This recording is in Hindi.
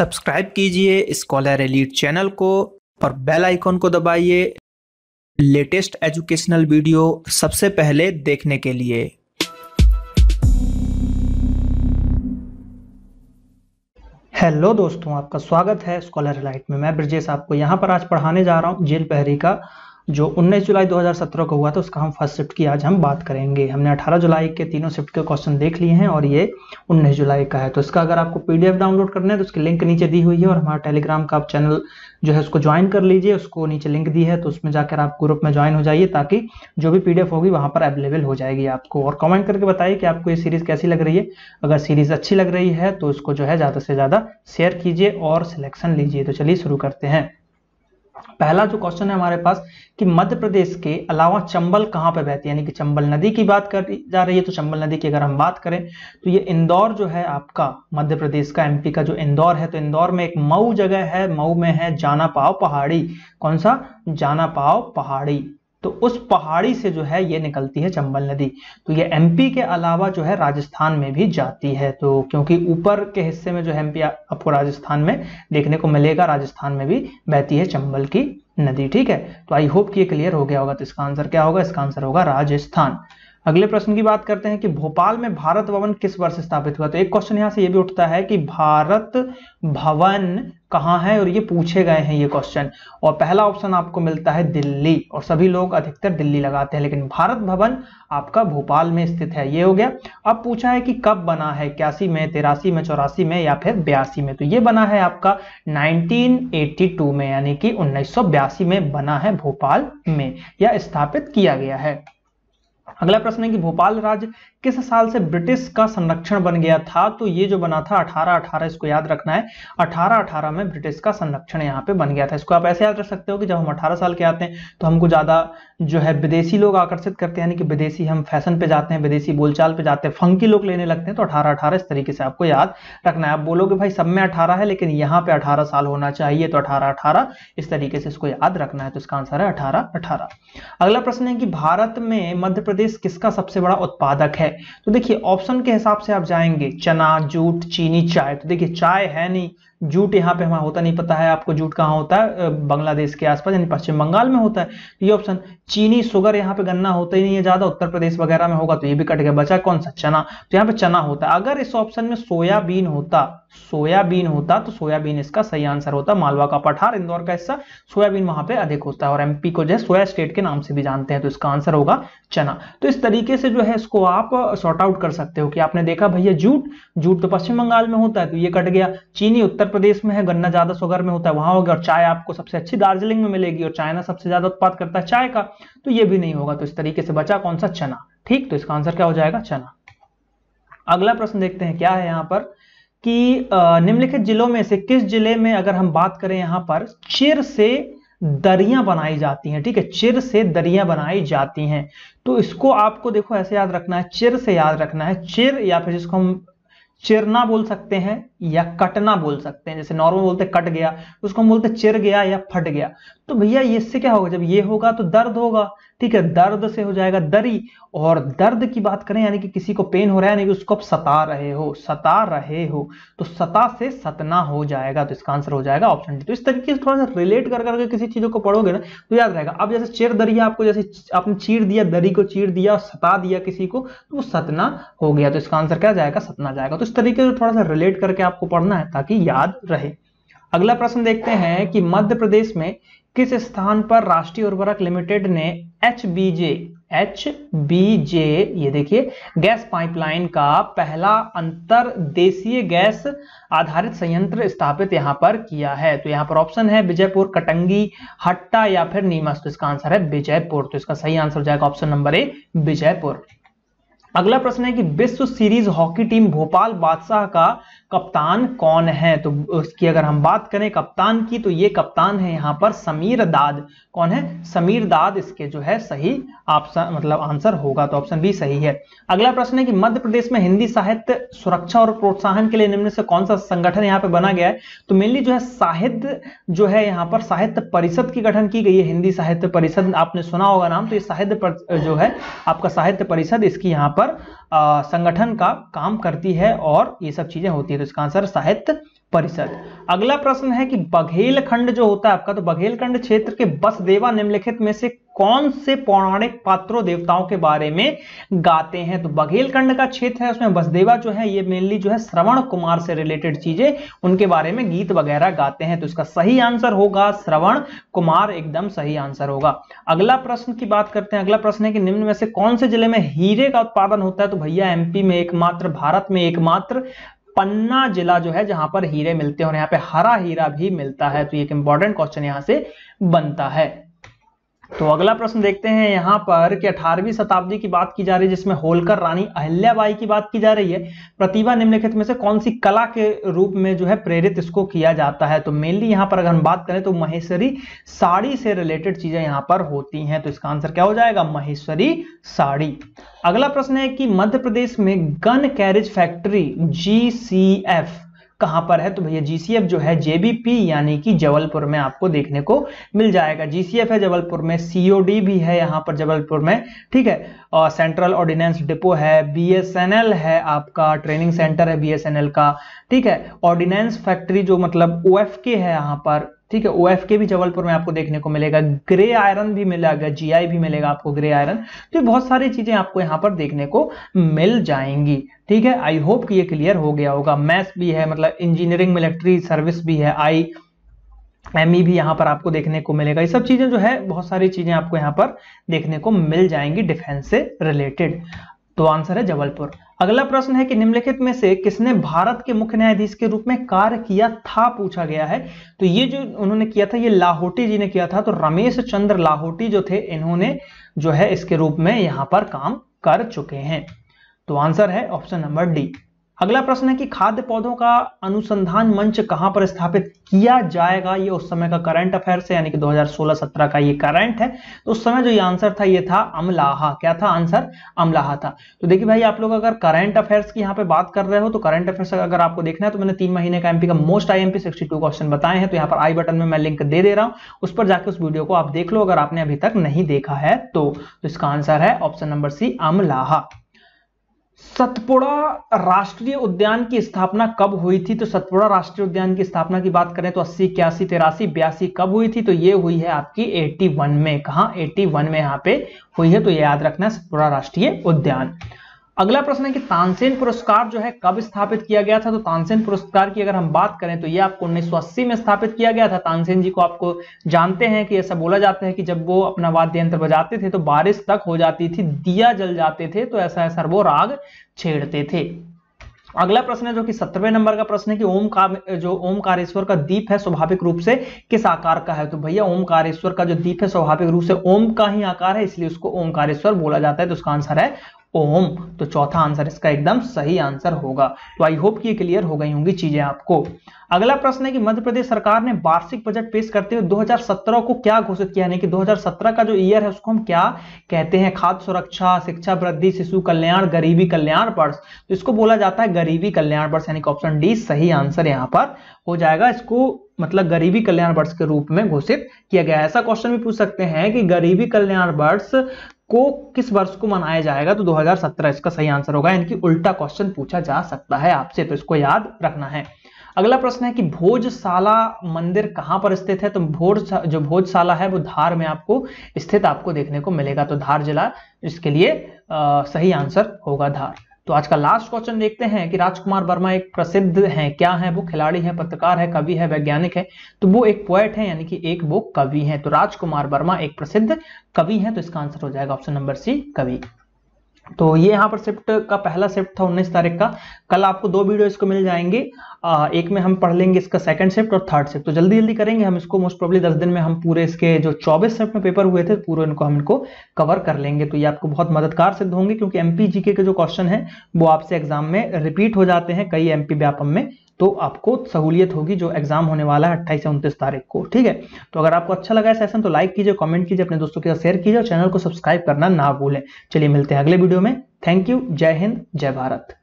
सब्सक्राइब कीजिए स्कॉलर एलिट चैनल को और बेल आइकॉन को दबाइए लेटेस्ट एजुकेशनल वीडियो सबसे पहले देखने के लिए हेलो दोस्तों आपका स्वागत है स्कॉलर लाइट में मैं ब्रजेश आपको यहां पर आज पढ़ाने जा रहा हूं जेल पहरी का जो 19 जुलाई 2017 को हुआ था उसका हम फर्स्ट शिफ्ट की आज हम बात करेंगे हमने 18 जुलाई के तीनों शिफ्ट के क्वेश्चन देख लिए हैं और ये 19 जुलाई का है तो इसका अगर आपको पीडीएफ डाउनलोड करना है तो उसकी लिंक नीचे दी हुई है और हमारा टेलीग्राम का आप चैनल जो है उसको ज्वाइन कर लीजिए उसको नीचे लिंक दी है तो उसमें जाकर आप ग्रुप में ज्वाइन हो जाइए ताकि जो भी पीडीएफ होगी वहाँ पर अवेलेबल हो जाएगी आपको और कॉमेंट करके बताइए कि आपको ये सीरीज़ कैसी लग रही है अगर सीरीज़ अच्छी लग रही है तो उसको जो है ज़्यादा से ज़्यादा शेयर कीजिए और सिलेक्शन लीजिए तो चलिए शुरू करते हैं पहला जो क्वेश्चन है हमारे पास कि मध्य प्रदेश के अलावा चंबल कहाँ पे बहती है यानी कि चंबल नदी की बात कर जा रही है तो चंबल नदी की अगर हम बात करें तो ये इंदौर जो है आपका मध्य प्रदेश का एमपी का जो इंदौर है तो इंदौर में एक मऊ जगह है मऊ में है जाना पाव पहाड़ी कौन सा जाना पाव पहाड़ी तो उस पहाड़ी से जो है ये निकलती है चंबल नदी तो ये एमपी के अलावा जो है राजस्थान में भी जाती है तो क्योंकि ऊपर के हिस्से में जो है एमपी आपको राजस्थान में देखने को मिलेगा राजस्थान में भी बहती है चंबल की नदी ठीक है तो आई होप कि ये क्लियर हो गया होगा तो इसका आंसर क्या होगा इसका आंसर होगा राजस्थान अगले प्रश्न की बात करते हैं कि भोपाल में भारत भवन किस वर्ष स्थापित हुआ तो एक क्वेश्चन यहां से ये भी उठता है कि भारत भवन कहाँ है और ये पूछे गए हैं ये क्वेश्चन और पहला ऑप्शन आपको मिलता है दिल्ली और सभी लोग अधिकतर दिल्ली लगाते हैं लेकिन भारत भवन आपका भोपाल में स्थित है ये हो गया अब पूछा है कि कब बना है इक्यासी में तिरासी में चौरासी में या फिर बयासी में तो ये बना है आपका 1982 में यानी कि उन्नीस में बना है भोपाल में या स्थापित किया गया है अगला प्रश्न है कि भोपाल राज्य किस साल से ब्रिटिश का संरक्षण बन गया था तो ये जो बना था अठारह अठारह इसको याद रखना है अठारह अठारह में ब्रिटिश का संरक्षण यहाँ पे बन गया था इसको आप ऐसे याद रख सकते हो कि जब हम अठारह साल के आते हैं तो हमको ज्यादा जो है विदेशी लोग आकर्षित करते हैं यानी कि विदेशी हम फैशन पे जाते हैं विदेशी बोलचाल पे जाते हैं फंकी लोग लेने लगते हैं तो अठारह अठारह इस तरीके से आपको याद रखना है आप बोलोगे भाई सब में अठारह है लेकिन यहाँ पे अठारह साल होना चाहिए तो अठारह अठारह इस तरीके से इसको याद रखना है तो इसका आंसर है अठारह अठारह अगला प्रश्न है कि भारत में मध्य प्रदेश किसका सबसे बड़ा उत्पादक है है तो देखिए ऑप्शन के हिसाब से आप जाएंगे चना जूट चीनी चाय तो देखिए चाय है नहीं जूट यहाँ पे हमारा होता नहीं पता है आपको जूट कहाँ होता है बांग्लादेश के आसपास यानी पश्चिम बंगाल में होता है तो ये ऑप्शन चीनी सुगर यहाँ पे गन्ना होता ही नहीं है ज्यादा उत्तर प्रदेश वगैरह में होगा तो ये भी कट गया बचा कौन सा चना तो यहाँ पे चना होता है अगर इस ऑप्शन में सोयाबीन होता सोयाबीन होता तो सोयाबीन इसका सही आंसर होता मालवा का पठार इंदौर का हिस्सा सोयाबीन वहां पर अधिक होता है और एमपी को जो है सोया स्टेट के नाम से भी जानते हैं तो इसका आंसर होगा चना तो इस तरीके से जो है इसको आप शॉर्ट आउट कर सकते हो कि आपने देखा भैया जूट जूट तो पश्चिम बंगाल में होता है तो ये कट गया चीनी उत्तर प्रदेश में है गन्ना ज्यादा सुगर में होता है वहां होगा और चाय आपको सबसे अच्छी दार्जिलिंग में मिलेगी और चाइना सबसे ज्यादा उत्पाद करता है चाय का तो ये भी नहीं होगा तो इस तरीके से बचा कौन सा चना ठीक तो इसका आंसर क्या हो जाएगा चना अगला प्रश्न देखते हैं क्या है यहाँ पर कि निम्नलिखित जिलों में से किस जिले में अगर हम बात करें यहां पर चिर से दरिया बनाई जाती हैं ठीक है चिर से दरिया बनाई जाती हैं तो इसको आपको देखो ऐसे याद रखना है चिर से याद रखना है चिर या फिर जिसको हम चिरना बोल सकते हैं या कटना बोल सकते हैं जैसे नॉर्मल बोलते कट गया उसको हम बोलते चिर गया या फट गया तो भैया इससे क्या होगा जब ये होगा तो दर्द होगा ठीक है दर्द से हो जाएगा दरी और दर्द की बात करें यानी कि किसी को पेन हो रहा है यानी कि उसको आप सता रहे हो सता रहे हो तो सता से सतना हो जाएगा तो इसका आंसर हो जाएगा ऑप्शन डी तो इस तरीके से थोड़ा सा रिलेट कर करके किसी चीजों को पढ़ोगे ना तो याद रहेगा अब जैसे चेर दरिया आपको जैसे आपने चीर दिया दरी को चीर दिया सता दिया किसी को तो वो सतना हो गया तो इसका आंसर क्या जाएगा सतना जाएगा तो इस तरीके से थोड़ा सा रिलेट करके आपको पढ़ना है ताकि याद रहे अगला प्रश्न देखते हैं कि मध्य प्रदेश में किस स्थान पर राष्ट्रीय उर्वरक लिमिटेड ने H B J H B J ये देखिए गैस पाइपलाइन का पहला अंतरदेशीय गैस आधारित संयंत्र स्थापित यहां पर किया है तो यहां पर ऑप्शन है विजयपुर कटंगी हट्टा या फिर नीमस तो इसका आंसर है विजयपुर तो इसका सही आंसर हो जाएगा ऑप्शन नंबर ए विजयपुर अगला प्रश्न है कि विश्व सीरीज हॉकी टीम भोपाल बादशाह का कप्तान कौन है तो उसकी अगर हम बात करें कप्तान की तो ये कप्तान है यहाँ पर समीर दाद कौन है समीर दाद इसके जो है सही ऑप्शन मतलब आंसर होगा तो ऑप्शन बी सही है अगला प्रश्न है कि मध्य प्रदेश में हिंदी साहित्य सुरक्षा और प्रोत्साहन के लिए निम्न से कौन सा संगठन यहाँ पे बना गया है तो मेनली जो है साहित्य जो है यहाँ पर साहित्य परिषद की गठन की गई है हिंदी साहित्य परिषद आपने सुना होगा नाम तो ये साहित्य जो है आपका साहित्य परिषद इसकी यहाँ पर पर संगठन का काम करती है और ये सब चीजें होती है तो इसका आंसर साहित्य परिषद अगला प्रश्न है कि बघेल खंड जो होता है आपका तो बघेल खंड क्षेत्र के बस देवा निम्नलिखित में से कौन से पौराणिक पात्रों देवताओं के बारे में गाते हैं तो बघेल खंड का क्षेत्र है उसमें बसदेवा जो है ये मेनली जो है श्रवण कुमार से रिलेटेड चीजें उनके बारे में गीत वगैरह गाते हैं तो इसका सही आंसर होगा श्रवण कुमार एकदम सही आंसर होगा अगला प्रश्न की बात करते हैं अगला प्रश्न है कि निम्न में से कौन से जिले में हीरे का उत्पादन होता है तो भैया एमपी में एकमात्र भारत में एकमात्र पन्ना जिला जो है जहां पर हीरे मिलते हैं और यहाँ पे हरा हीरा भी मिलता है तो एक इंपॉर्टेंट क्वेश्चन यहां से बनता है तो अगला प्रश्न देखते हैं यहाँ पर कि 18वीं शताब्दी की बात की जा रही है जिसमें होलकर रानी अहिल्याबाई की बात की जा रही है प्रतिभा निम्नलिखित में से कौन सी कला के रूप में जो है प्रेरित इसको किया जाता है तो मेनली यहाँ पर अगर हम बात करें तो महेश्वरी साड़ी से रिलेटेड चीजें यहाँ पर होती हैं तो इसका आंसर क्या हो जाएगा महेश्वरी साड़ी अगला प्रश्न है कि मध्य प्रदेश में गन कैरेज फैक्ट्री जी कहां पर है तो भैया जीसीएफ जो है जेबीपी यानी कि जबलपुर में आपको देखने को मिल जाएगा जीसीएफ है जबलपुर में सीओडी भी है यहां पर जबलपुर में ठीक है और सेंट्रल ऑर्डिनेंस डिपो है बीएसएनएल है आपका ट्रेनिंग सेंटर है बीएसएनएल का ठीक है ऑर्डिनेंस फैक्ट्री जो मतलब ओएफके है यहां पर ठीक है ओ भी जबलपुर में आपको देखने को मिलेगा ग्रे आयरन भी मिलेगा जीआई भी मिलेगा आपको ग्रे आयरन तो बहुत सारी चीजें आपको यहाँ पर देखने को मिल जाएंगी ठीक है आई होप कि ये क्लियर हो गया होगा मैथ्स भी है मतलब इंजीनियरिंग मिलिट्री सर्विस भी है आई एम e भी यहाँ पर आपको देखने को मिलेगा ये सब चीजें जो है बहुत सारी चीजें आपको यहाँ पर देखने को मिल जाएंगी डिफेंस से रिलेटेड तो आंसर है जबलपुर अगला प्रश्न है कि निम्नलिखित में से किसने भारत के मुख्य न्यायाधीश के रूप में कार्य किया था पूछा गया है तो ये जो उन्होंने किया था ये लाहौटी जी ने किया था तो रमेश चंद्र लाहौटी जो थे इन्होंने जो है इसके रूप में यहां पर काम कर चुके हैं तो आंसर है ऑप्शन नंबर डी अगला प्रश्न है कि खाद्य पौधों का अनुसंधान मंच कहां पर स्थापित किया जाएगा ये उस समय का करंट अफेयर से यानी कि 2016-17 का ये करंट है तो उस समय जो ये आंसर था ये था अमलाहा क्या था आंसर अमलाहा था तो देखिए भाई आप लोग अगर करंट अफेयर्स की यहाँ पे बात कर रहे हो तो करंट अफेयर्स अगर आपको देखना है तो मैंने तीन महीने का एमपी का मोस्ट आई एमपी क्वेश्चन बताए हैं तो यहाँ पर आई बटन में मैं लिंक दे दे रहा हूँ उस पर जाकर उस वीडियो को आप देख लो अगर आपने अभी तक नहीं देखा है तो, तो इसका आंसर है option number C Amlaha Satpura राष्ट्रीय उद्यान की स्थापना कब हुई थी तो सतपुड़ा राष्ट्रीय उद्यान की स्थापना की बात करें तो अस्सी इक्यासी तिरासी बयासी कब हुई थी तो ये हुई है आपकी 81 में कहा 81 में यहाँ पे हुई है तो ये याद रखना है सतपुड़ा राष्ट्रीय उद्यान अगला प्रश्न है कि तानसेन पुरस्कार जो है कब स्थापित किया गया था तो तानसेन पुरस्कार की अगर हम बात करें तो ये आपको उन्नीस में स्थापित किया गया था तानसेन जी को आपको जानते हैं कि ऐसा बोला जाता है कि जब वो अपना वाद्य यंत्र बजाते थे तो बारिश तक हो जाती थी दिया जल जाते थे तो ऐसा ऐसा वो राग छेड़ते थे अगला प्रश्न है जो कि सत्रहवें नंबर का प्रश्न है कि ओम का जो ओमकारेश्वर का दीप है स्वाभाविक रूप से किस आकार का है तो भैया ओमकारेश्वर का जो दीप है स्वाभाविक रूप से ओम का ही आकार है इसलिए उसको ओमकारेश्वर बोला जाता है तो उसका आंसर है ओम तो चौथा आंसर इसका एकदम सही आंसर होगा तो आई होप कि ये क्लियर हो गई होंगी चीजें आपको अगला प्रश्न है कि मध्य प्रदेश सरकार ने वार्षिक बजट पेश करते हुए 2017 को क्या घोषित किया यानी कि 2017 का जो ईयर है उसको हम क्या कहते हैं खाद्य सुरक्षा शिक्षा वृद्धि शिशु कल्याण गरीबी कल्याण वर्ष तो इसको बोला जाता है गरीबी कल्याण वर्ष यानी कि ऑप्शन डी सही आंसर यहाँ पर हो जाएगा इसको मतलब गरीबी कल्याण वर्ष के रूप में घोषित किया गया ऐसा क्वेश्चन भी पूछ सकते हैं कि गरीबी कल्याण वर्ष को किस वर्ष को मनाया जाएगा तो 2017 इसका सही आंसर होगा यानी कि उल्टा क्वेश्चन पूछा जा सकता है आपसे तो इसको याद रखना है अगला प्रश्न है कि भोजशाला मंदिर कहां पर स्थित है तो भोज जो भोजशाला है वो धार में आपको स्थित आपको देखने को मिलेगा तो धार जिला इसके लिए आ, सही आंसर होगा धार तो आज का लास्ट क्वेश्चन देखते हैं कि राजकुमार वर्मा एक प्रसिद्ध हैं क्या है वो खिलाड़ी है पत्रकार है कवि है वैज्ञानिक है तो वो एक पोएट है यानी कि एक वो कवि है तो राजकुमार वर्मा एक प्रसिद्ध कवि है तो इसका आंसर हो जाएगा ऑप्शन नंबर सी कवि तो ये यहाँ पर शिफ्ट का पहला शिफ्ट था 19 तारीख का कल आपको दो वीडियो इसको मिल जाएंगे आ, एक में हम पढ़ लेंगे इसका सेकंड शिफ्ट और थर्ड शिफ्ट तो जल्दी जल्दी करेंगे हम इसको मोस्ट प्रॉब्ली 10 दिन में हम पूरे इसके जो 24 शिफ्ट में पेपर हुए थे पूरे इनको हम इनको कवर कर लेंगे तो ये आपको बहुत मददगार सिद्ध होंगे क्योंकि एम के जो क्वेश्चन है वो आपसे एग्जाम में रिपीट हो जाते हैं कई एम व्यापम में तो आपको सहूलियत होगी जो एग्जाम होने वाला है अट्ठाईस या उनतीस तारीख को ठीक है तो अगर आपको अच्छा लगा सेशन तो लाइक कीजिए कमेंट कीजिए अपने दोस्तों के साथ शेयर कीजिए और चैनल को सब्सक्राइब करना ना भूलें चलिए मिलते हैं अगले वीडियो में थैंक यू जय हिंद जय भारत